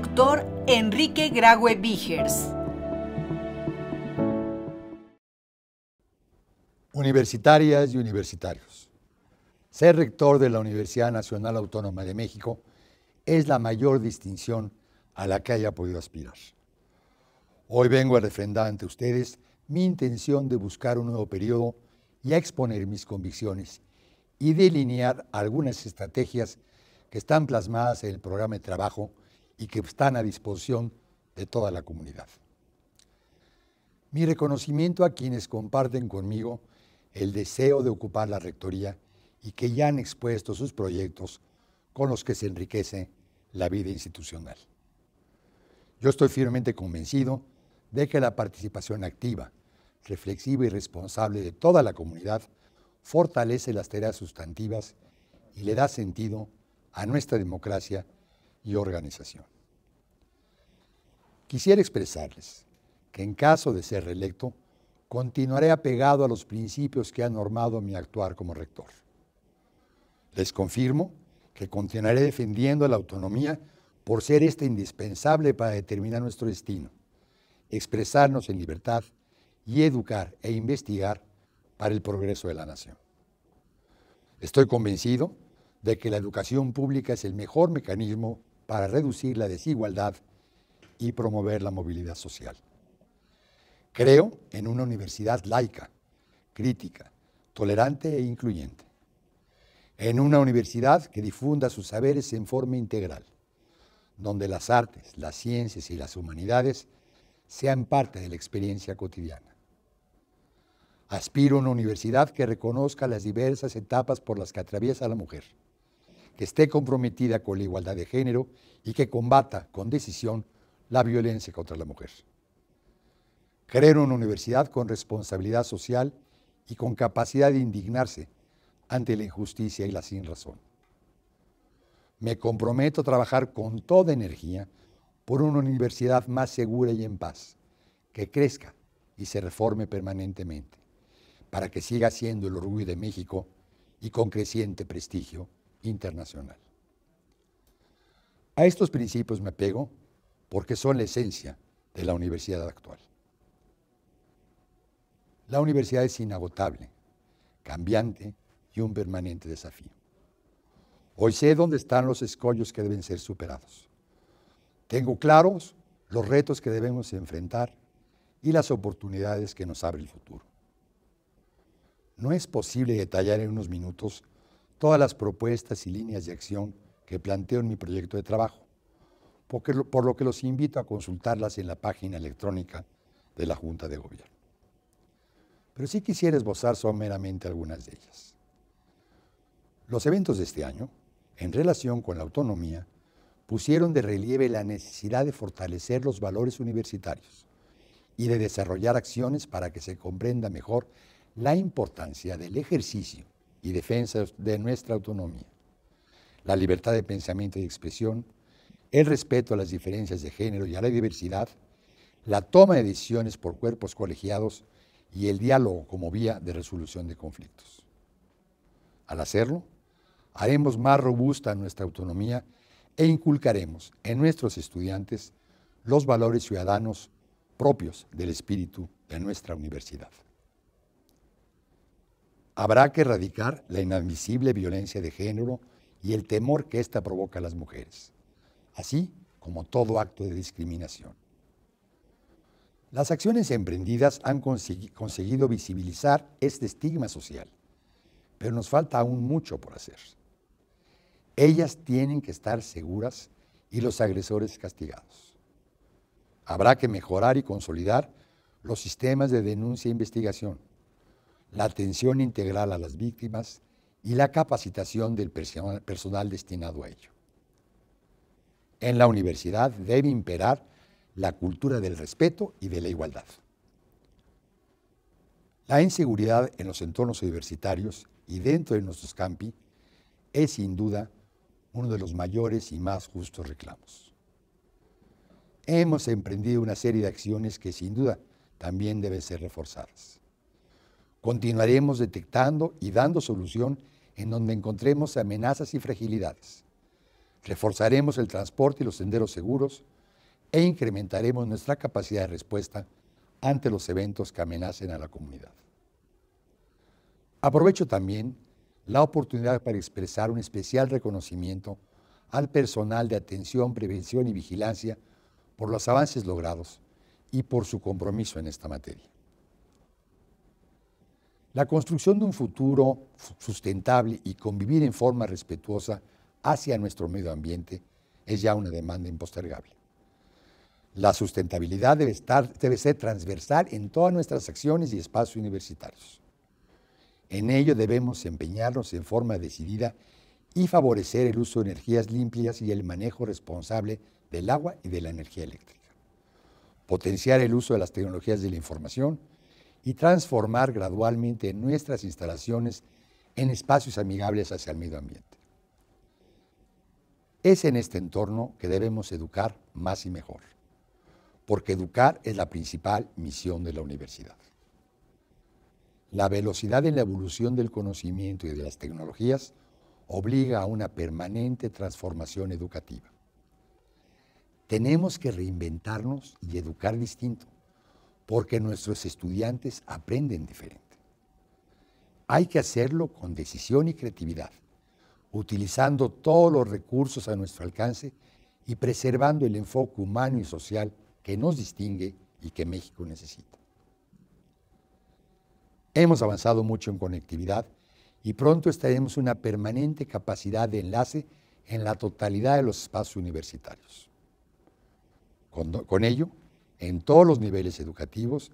doctor Enrique Graue Vigers. Universitarias y universitarios, ser rector de la Universidad Nacional Autónoma de México es la mayor distinción a la que haya podido aspirar. Hoy vengo a refrendar ante ustedes mi intención de buscar un nuevo periodo y a exponer mis convicciones y delinear algunas estrategias que están plasmadas en el programa de trabajo y que están a disposición de toda la comunidad. Mi reconocimiento a quienes comparten conmigo el deseo de ocupar la Rectoría y que ya han expuesto sus proyectos con los que se enriquece la vida institucional. Yo estoy firmemente convencido de que la participación activa, reflexiva y responsable de toda la comunidad fortalece las tareas sustantivas y le da sentido a nuestra democracia y organización. Quisiera expresarles que en caso de ser reelecto, continuaré apegado a los principios que han normado mi actuar como rector. Les confirmo que continuaré defendiendo la autonomía por ser esta indispensable para determinar nuestro destino, expresarnos en libertad y educar e investigar para el progreso de la nación. Estoy convencido de que la educación pública es el mejor mecanismo para reducir la desigualdad y promover la movilidad social. Creo en una universidad laica, crítica, tolerante e incluyente. En una universidad que difunda sus saberes en forma integral, donde las artes, las ciencias y las humanidades sean parte de la experiencia cotidiana. Aspiro a una universidad que reconozca las diversas etapas por las que atraviesa la mujer que esté comprometida con la igualdad de género y que combata con decisión la violencia contra la mujer. Crear una universidad con responsabilidad social y con capacidad de indignarse ante la injusticia y la sinrazón. Me comprometo a trabajar con toda energía por una universidad más segura y en paz, que crezca y se reforme permanentemente, para que siga siendo el orgullo de México y con creciente prestigio internacional. A estos principios me apego porque son la esencia de la universidad actual. La universidad es inagotable, cambiante y un permanente desafío. Hoy sé dónde están los escollos que deben ser superados. Tengo claros los retos que debemos enfrentar y las oportunidades que nos abre el futuro. No es posible detallar en unos minutos todas las propuestas y líneas de acción que planteo en mi proyecto de trabajo, por lo que los invito a consultarlas en la página electrónica de la Junta de Gobierno. Pero sí quisiera esbozar someramente algunas de ellas. Los eventos de este año, en relación con la autonomía, pusieron de relieve la necesidad de fortalecer los valores universitarios y de desarrollar acciones para que se comprenda mejor la importancia del ejercicio y defensa de nuestra autonomía, la libertad de pensamiento y expresión, el respeto a las diferencias de género y a la diversidad, la toma de decisiones por cuerpos colegiados y el diálogo como vía de resolución de conflictos. Al hacerlo, haremos más robusta nuestra autonomía e inculcaremos en nuestros estudiantes los valores ciudadanos propios del espíritu de nuestra universidad. Habrá que erradicar la inadmisible violencia de género y el temor que ésta provoca a las mujeres, así como todo acto de discriminación. Las acciones emprendidas han conseguido visibilizar este estigma social, pero nos falta aún mucho por hacer. Ellas tienen que estar seguras y los agresores castigados. Habrá que mejorar y consolidar los sistemas de denuncia e investigación, la atención integral a las víctimas y la capacitación del personal, destinado a ello. En la universidad debe imperar la cultura del respeto y de la igualdad. La inseguridad en los entornos universitarios y dentro de nuestros campi es sin duda uno de los mayores y más justos reclamos. Hemos emprendido una serie de acciones que sin duda también deben ser reforzadas. Continuaremos detectando y dando solución en donde encontremos amenazas y fragilidades. Reforzaremos el transporte y los senderos seguros e incrementaremos nuestra capacidad de respuesta ante los eventos que amenacen a la comunidad. Aprovecho también la oportunidad para expresar un especial reconocimiento al personal de atención, prevención y vigilancia por los avances logrados y por su compromiso en esta materia. La construcción de un futuro sustentable y convivir en forma respetuosa hacia nuestro medio ambiente es ya una demanda impostergable. La sustentabilidad debe, debe ser transversal en todas nuestras acciones y espacios universitarios. En ello debemos empeñarnos en forma decidida y favorecer el uso de energías limpias y el manejo responsable del agua y de la energía eléctrica. Potenciar el uso de las tecnologías de la información, y transformar gradualmente nuestras instalaciones en espacios amigables hacia el medio ambiente. Es en este entorno que debemos educar más y mejor, porque educar es la principal misión de la universidad. La velocidad en la evolución del conocimiento y de las tecnologías obliga a una permanente transformación educativa. Tenemos que reinventarnos y educar distinto porque nuestros estudiantes aprenden diferente. Hay que hacerlo con decisión y creatividad, utilizando todos los recursos a nuestro alcance y preservando el enfoque humano y social que nos distingue y que México necesita. Hemos avanzado mucho en conectividad y pronto estaremos una permanente capacidad de enlace en la totalidad de los espacios universitarios. Con, con ello, en todos los niveles educativos,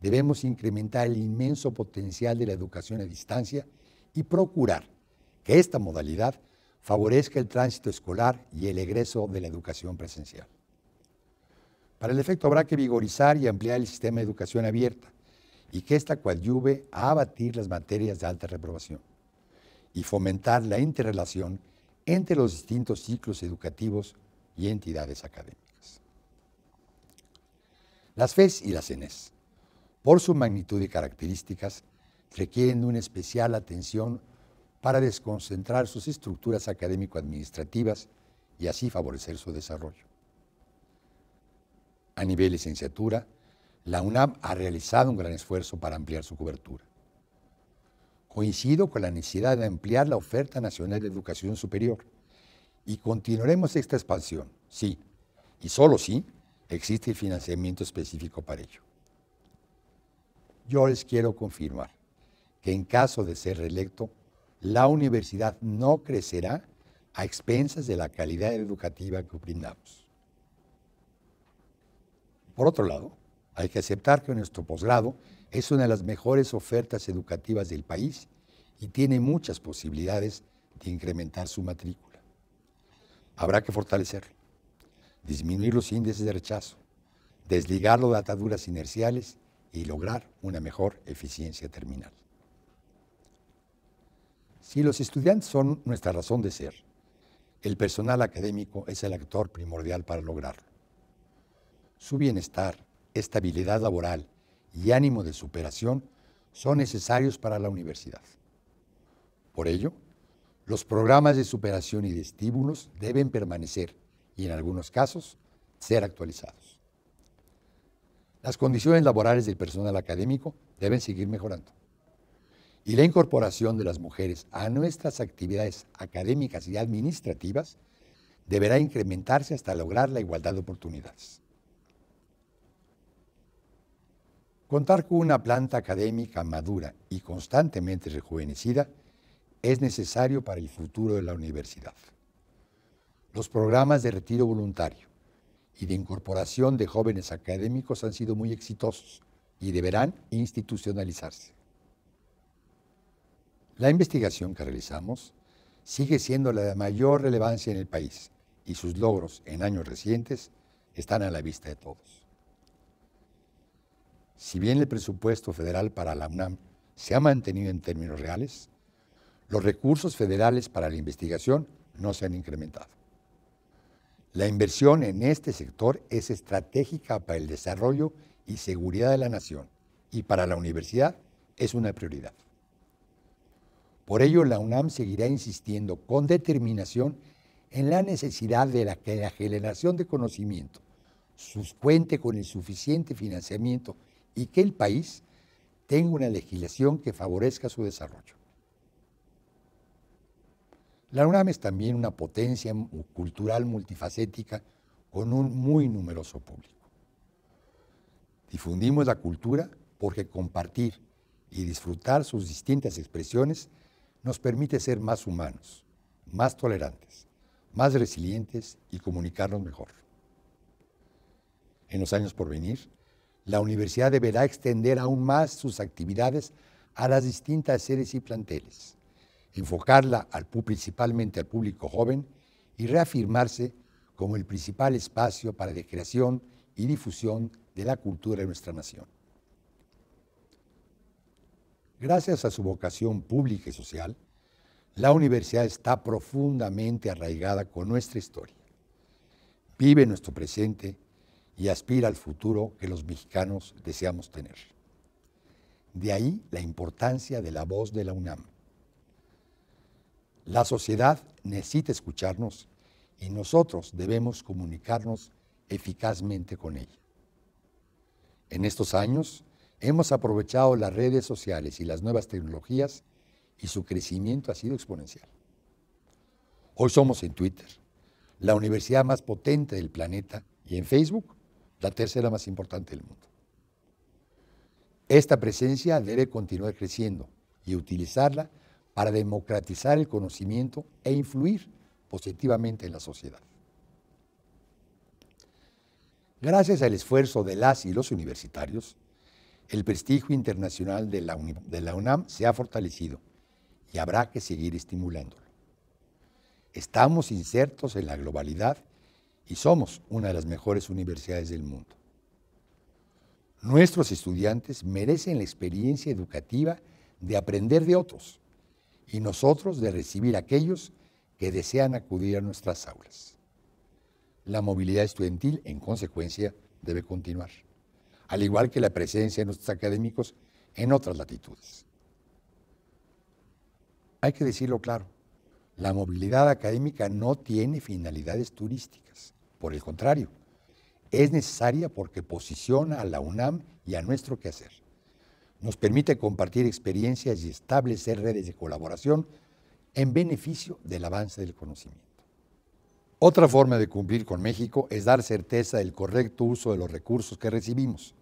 debemos incrementar el inmenso potencial de la educación a distancia y procurar que esta modalidad favorezca el tránsito escolar y el egreso de la educación presencial. Para el efecto habrá que vigorizar y ampliar el sistema de educación abierta y que ésta coadyuve a abatir las materias de alta reprobación y fomentar la interrelación entre los distintos ciclos educativos y entidades académicas. Las FES y las ENES, por su magnitud y características, requieren una especial atención para desconcentrar sus estructuras académico-administrativas y así favorecer su desarrollo. A nivel licenciatura, la UNAM ha realizado un gran esfuerzo para ampliar su cobertura. Coincido con la necesidad de ampliar la oferta nacional de educación superior y continuaremos esta expansión, sí, y solo sí, Existe financiamiento específico para ello. Yo les quiero confirmar que en caso de ser reelecto, la universidad no crecerá a expensas de la calidad educativa que brindamos. Por otro lado, hay que aceptar que nuestro posgrado es una de las mejores ofertas educativas del país y tiene muchas posibilidades de incrementar su matrícula. Habrá que fortalecerlo disminuir los índices de rechazo, desligar de ataduras inerciales y lograr una mejor eficiencia terminal. Si los estudiantes son nuestra razón de ser, el personal académico es el actor primordial para lograrlo. Su bienestar, estabilidad laboral y ánimo de superación son necesarios para la universidad. Por ello, los programas de superación y de estímulos deben permanecer y en algunos casos ser actualizados. Las condiciones laborales del personal académico deben seguir mejorando y la incorporación de las mujeres a nuestras actividades académicas y administrativas deberá incrementarse hasta lograr la igualdad de oportunidades. Contar con una planta académica madura y constantemente rejuvenecida es necesario para el futuro de la universidad. Los programas de retiro voluntario y de incorporación de jóvenes académicos han sido muy exitosos y deberán institucionalizarse. La investigación que realizamos sigue siendo la de mayor relevancia en el país y sus logros en años recientes están a la vista de todos. Si bien el presupuesto federal para la UNAM se ha mantenido en términos reales, los recursos federales para la investigación no se han incrementado. La inversión en este sector es estratégica para el desarrollo y seguridad de la nación y para la universidad es una prioridad. Por ello, la UNAM seguirá insistiendo con determinación en la necesidad de la que la generación de conocimiento sus cuente con el suficiente financiamiento y que el país tenga una legislación que favorezca su desarrollo. La UNAM es también una potencia cultural multifacética con un muy numeroso público. Difundimos la cultura porque compartir y disfrutar sus distintas expresiones nos permite ser más humanos, más tolerantes, más resilientes y comunicarnos mejor. En los años por venir, la universidad deberá extender aún más sus actividades a las distintas sedes y planteles enfocarla principalmente al público joven y reafirmarse como el principal espacio para la creación y difusión de la cultura de nuestra nación. Gracias a su vocación pública y social, la universidad está profundamente arraigada con nuestra historia, vive nuestro presente y aspira al futuro que los mexicanos deseamos tener. De ahí la importancia de la voz de la UNAM la sociedad necesita escucharnos y nosotros debemos comunicarnos eficazmente con ella. En estos años hemos aprovechado las redes sociales y las nuevas tecnologías y su crecimiento ha sido exponencial. Hoy somos en Twitter, la universidad más potente del planeta, y en Facebook, la tercera más importante del mundo. Esta presencia debe continuar creciendo y utilizarla para democratizar el conocimiento e influir positivamente en la sociedad. Gracias al esfuerzo de las y los universitarios, el prestigio internacional de la, UNAM se ha fortalecido y habrá que seguir estimulándolo. Estamos insertos en la globalidad y somos una de las mejores universidades del mundo. Nuestros estudiantes merecen la experiencia educativa de aprender de otros y nosotros de recibir a aquellos que desean acudir a nuestras aulas. La movilidad estudiantil, en consecuencia, debe continuar, al igual que la presencia de nuestros académicos en otras latitudes. Hay que decirlo claro, la movilidad académica no tiene finalidades turísticas, por el contrario, es necesaria porque posiciona a la UNAM y a nuestro quehacer nos permite compartir experiencias y establecer redes de colaboración en beneficio del avance del conocimiento. Otra forma de cumplir con México es dar certeza del correcto uso de los recursos que recibimos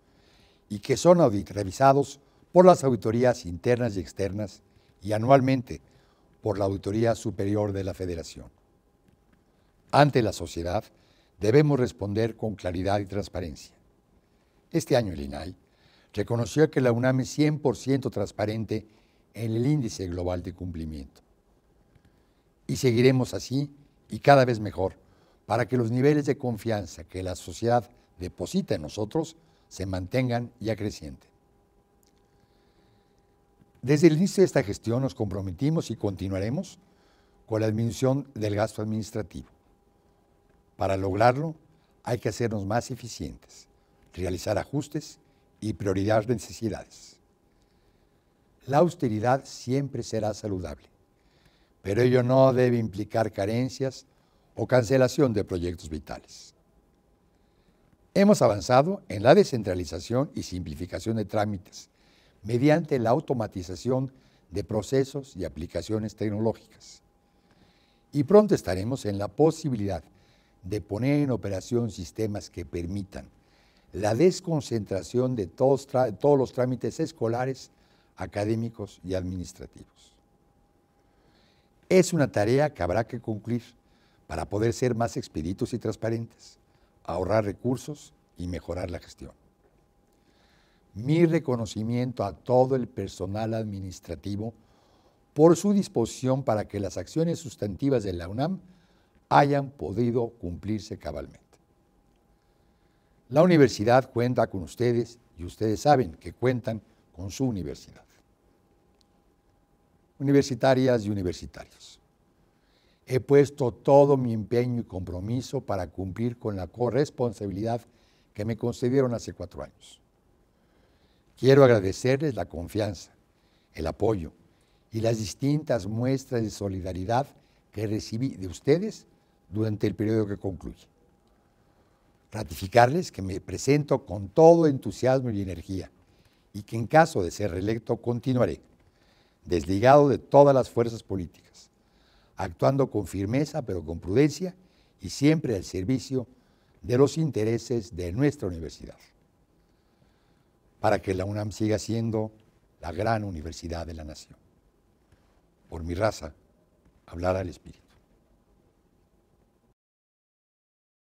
y que son revisados por las auditorías internas y externas y anualmente por la Auditoría Superior de la Federación. Ante la sociedad debemos responder con claridad y transparencia. Este año el INAI reconoció que la UNAM es 100% transparente en el índice global de cumplimiento. Y seguiremos así y cada vez mejor para que los niveles de confianza que la sociedad deposita en nosotros se mantengan y acrecienten. Desde el inicio de esta gestión nos comprometimos y continuaremos con la disminución del gasto administrativo. Para lograrlo hay que hacernos más eficientes, realizar ajustes y priorizar necesidades. La austeridad siempre será saludable, pero ello no debe implicar carencias o cancelación de proyectos vitales. Hemos avanzado en la descentralización y simplificación de trámites mediante la automatización de procesos y aplicaciones tecnológicas. Y pronto estaremos en la posibilidad de poner en operación sistemas que permitan la desconcentración de todos, los trámites escolares, académicos y administrativos. Es una tarea que habrá que cumplir para poder ser más expeditos y transparentes, ahorrar recursos y mejorar la gestión. Mi reconocimiento a todo el personal administrativo por su disposición para que las acciones sustantivas de la UNAM hayan podido cumplirse cabalmente. La universidad cuenta con ustedes y ustedes saben que cuentan con su universidad. Universitarias y universitarios, he puesto todo mi empeño y compromiso para cumplir con la corresponsabilidad que me concedieron hace cuatro años. Quiero agradecerles la confianza, el apoyo y las distintas muestras de solidaridad que recibí de ustedes durante el periodo que concluye ratificarles que me presento con todo entusiasmo y energía y que en caso de ser reelecto continuaré, desligado de todas las fuerzas políticas, actuando con firmeza pero con prudencia y siempre al servicio de los intereses de nuestra universidad, para que la UNAM siga siendo la gran universidad de la nación. Por mi raza, hablar al espíritu.